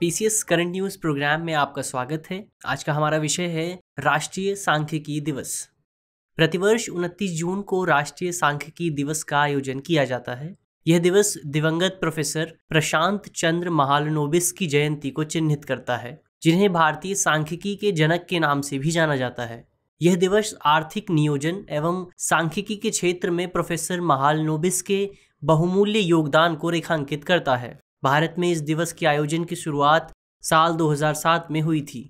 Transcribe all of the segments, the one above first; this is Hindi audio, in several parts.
पीसीएस करंट न्यूज प्रोग्राम में आपका स्वागत है आज का हमारा विषय है राष्ट्रीय सांख्यिकी दिवस प्रतिवर्ष 29 जून को राष्ट्रीय सांख्यिकी दिवस का आयोजन किया जाता है यह दिवस दिवंगत प्रोफेसर प्रशांत चंद्र महालनोबिस की जयंती को चिन्हित करता है जिन्हें भारतीय सांख्यिकी के जनक के नाम से भी जाना जाता है यह दिवस आर्थिक नियोजन एवं सांख्यिकी के क्षेत्र में प्रोफेसर महालनोबिस के बहुमूल्य योगदान को रेखांकित करता है भारत में इस दिवस के आयोजन की शुरुआत साल 2007 में हुई थी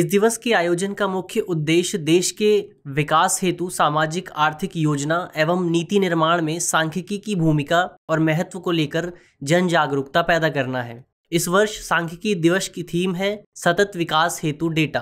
इस दिवस के आयोजन का मुख्य उद्देश्य देश के विकास हेतु सामाजिक आर्थिक योजना एवं नीति निर्माण में सांख्यिकी की भूमिका और महत्व को लेकर जन जागरूकता पैदा करना है इस वर्ष सांख्यिकी दिवस की थीम है सतत विकास हेतु डेटा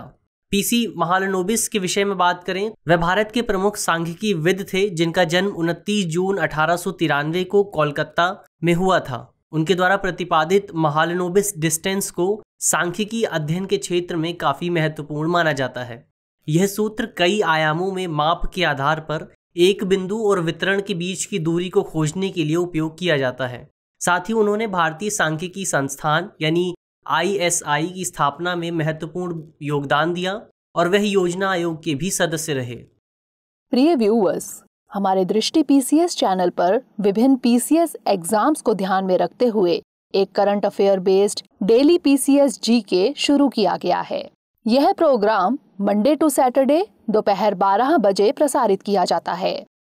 पीसी महालनोबिस के विषय में बात करें वह भारत के प्रमुख सांख्यिकी विद थे जिनका जन्म 29 जून अठारह को कोलकाता में हुआ था उनके द्वारा प्रतिपादित महालनोबिस डिस्टेंस को सांख्यिकी अध्ययन के क्षेत्र में काफ़ी महत्वपूर्ण माना जाता है यह सूत्र कई आयामों में माप के आधार पर एक बिंदु और वितरण के बीच की दूरी को खोजने के लिए उपयोग किया जाता है साथ ही उन्होंने भारतीय सांख्यिकी संस्थान यानी आईएसआई की स्थापना में महत्वपूर्ण योगदान दिया और वह योजना आयोग के भी सदस्य रहे प्रिय व्यूअर्स हमारे दृष्टि पीसीएस चैनल पर विभिन्न पीसीएस एग्जाम्स को ध्यान में रखते हुए एक current affair based daily PCS जी के शुरू किया गया है यह प्रोग्राम मंडे टू सैटरडे दोपहर 12 बजे प्रसारित किया जाता है